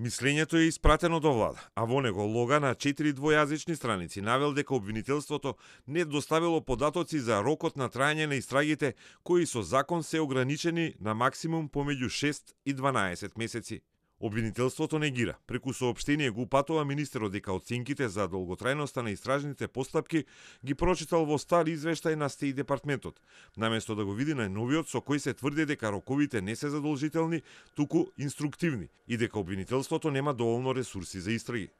Мислењето е испратено до влада, а во него лога на четири двојазични страници навел дека обвинителството не доставило податоци за рокот на трајање на истрагите кои со закон се ограничени на максимум помеѓу 6 и 12 месеци. Обвинителството негира. Преку сообштение го упатува министерот дека оценките за долготрајноста на истражните постапки ги прочитал во стар извештај на стеј департментот. Наместо да го види на новиот со кој се тврди дека роковите не се задолжителни, туку инструктивни и дека обвинителството нема доволно ресурси за истраги.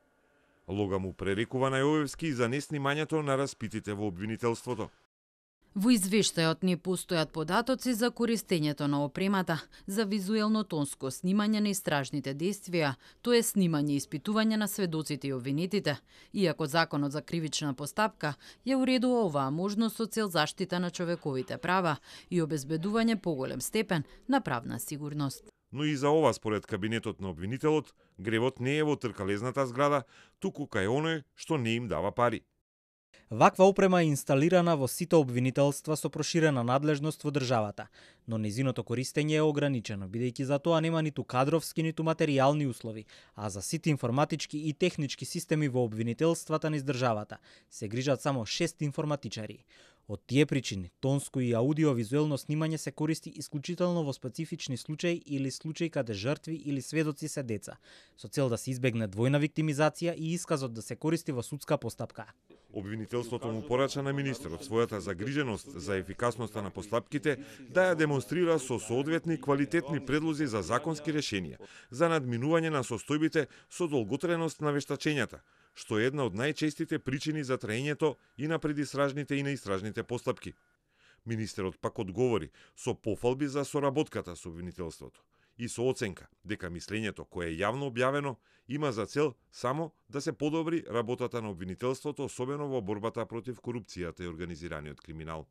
Лога му пререкува на Јовевски за неснимањето на распитите во обвинителството. Во извештајот не постојат податоци за користењето на опремата за визуелно-тонско снимање на истражните действија, е снимање и испитување на сведоците и обвинетите, иако Законот за кривична постапка ја уредува оваа можност со цел заштита на човековите права и обезбедување поголем степен на правна сигурност. Но и за ова според кабинетот на обвинителот, гревот не е во тркалезната зграда, туку кај оној што не им дава пари. Ваква опрема е инсталирана во сите обвинителства со проширена надлежност во државата, но незиното користење е ограничено, бидејќи за тоа нема ниту кадровски, ниту материјални услови, а за сите информатички и технички системи во обвинителствата низ државата се грижат само шест информатичари. Од тие причини, тонско и аудиовизуелно снимање се користи исклучително во специфични случаи или случаи каде жртви или сведоци се деца, со цел да се избегне двојна виктимизација и исказот да се користи во судска постапка. Обвинителството му порача на министерот својата загриженост за ефикасноста на постапките да ја демонстрира со соодветни квалитетни предлози за законски решенија, за надминување на состојбите со долготреност на вештачењата, што е една од најчестите причини за траењето и на предистражните и на истражните постапки. Министерот пак одговори со пофалби за соработката со обвинителството и со оценка дека мислењето кое е јавно објавено има за цел само да се подобри работата на обвинителството, особено во борбата против корупцијата и организираниот криминал.